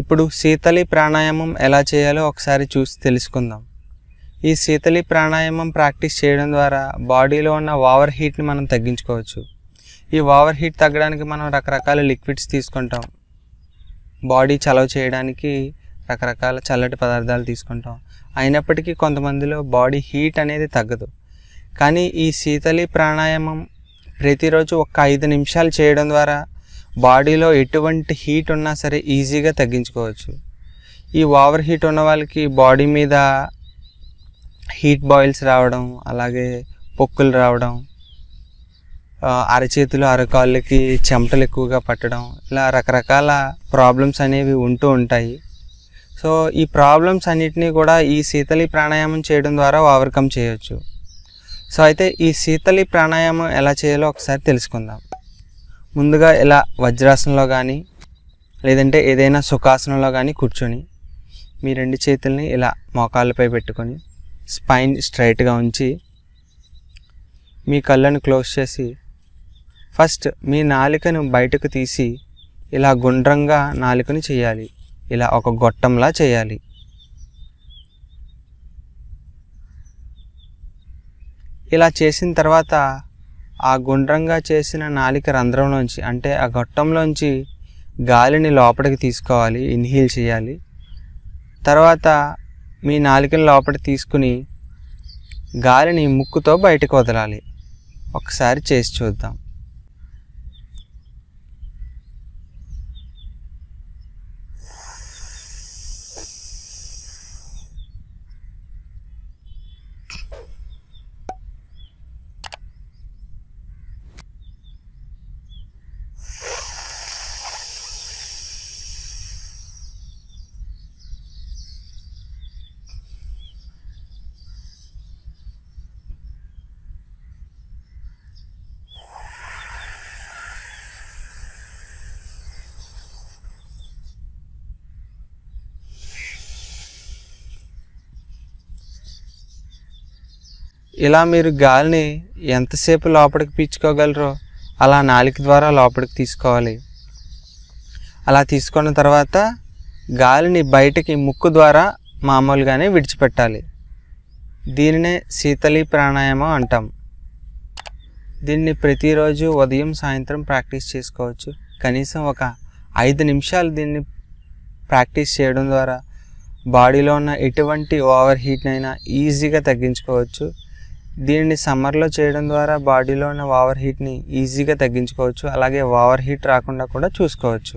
ఇప్పుడు శీతలి ప్రాణాయామం ఎలా చేయాలో ఒకసారి చూసి తెలుసుకుందాం ఈ శీతలి ప్రాణాయామం ప్రాక్టీస్ చేయడం ద్వారా బాడీలో ఉన్న ఓవర్ హీట్ని మనం తగ్గించుకోవచ్చు ఈ ఓవర్ హీట్ తగ్గడానికి మనం రకరకాల లిక్విడ్స్ తీసుకుంటాం బాడీ చలవ చేయడానికి రకరకాల చల్లటి పదార్థాలు తీసుకుంటాం అయినప్పటికీ కొంతమందిలో బాడీ హీట్ అనేది తగ్గదు కానీ ఈ శీతలి ప్రాణాయామం ప్రతిరోజు ఒక ఐదు నిమిషాలు చేయడం ద్వారా బాడీలో ఎటువంటి హీట్ ఉన్నా సరే ఈజీగా తగ్గించుకోవచ్చు ఈ ఓవర్ హీట్ ఉన్న వాళ్ళకి బాడీ మీద హీట్ బాయిల్స్ రావడం అలాగే పొక్కులు రావడం అరచేతులు అరకాళ్ళకి చెమటలు ఎక్కువగా పట్టడం ఇలా రకరకాల ప్రాబ్లమ్స్ అనేవి ఉంటూ ఉంటాయి సో ఈ ప్రాబ్లమ్స్ అన్నిటినీ కూడా ఈ శీతలి ప్రాణాయామం చేయడం ద్వారా ఓవర్కమ్ చేయవచ్చు సో అయితే ఈ శీతలి ప్రాణాయామం ఎలా చేయాలో ఒకసారి తెలుసుకుందాం ముందుగా ఇలా వజ్రాసనంలో కానీ లేదంటే ఏదైనా సుఖాసనంలో కానీ కూర్చొని మీ రెండు చేతుల్ని ఇలా మోకాళ్ళపై పెట్టుకొని స్పైన్ స్ట్రైట్గా ఉంచి మీ కళ్ళను క్లోజ్ చేసి ఫస్ట్ మీ నాలికను బయటకు తీసి ఇలా గుండ్రంగా నాలుకని చేయాలి ఇలా ఒక గొట్టంలా చేయాలి ఇలా చేసిన తర్వాత ఆ గుండ్రంగా చేసిన నాలిక రంధ్రంలోంచి అంటే ఆ గొట్టంలోంచి గాలిని లోపలికి తీసుకోవాలి ఇన్హీల్ చేయాలి తర్వాత మీ నాలికను లోపలికి తీసుకుని గాలిని ముక్కుతో బయటకు వదలాలి ఒకసారి చేసి చూద్దాం ఇలా మీరు గాలిని ఎంతసేపు లోపలికి పీల్చుకోగలరో అలా నాలిక ద్వారా లోపలికి తీసుకోవాలి అలా తీసుకున్న తర్వాత గాలిని బయటకి ముక్కు ద్వారా మామూలుగానే విడిచిపెట్టాలి దీనినే శీతలి ప్రాణాయామం అంటాం దీన్ని ప్రతిరోజు ఉదయం సాయంత్రం ప్రాక్టీస్ చేసుకోవచ్చు కనీసం ఒక ఐదు నిమిషాలు దీన్ని ప్రాక్టీస్ చేయడం ద్వారా బాడీలో ఉన్న ఎటువంటి ఓవర్ హీట్నైనా ఈజీగా తగ్గించుకోవచ్చు దీనిని సమ్మర్లో చేయడం ద్వారా బాడీలో ఉన్న ఓవర్ హీట్ని ఈజీగా తగ్గించుకోవచ్చు అలాగే ఓవర్ హీట్ రాకుండా కూడా చూసుకోవచ్చు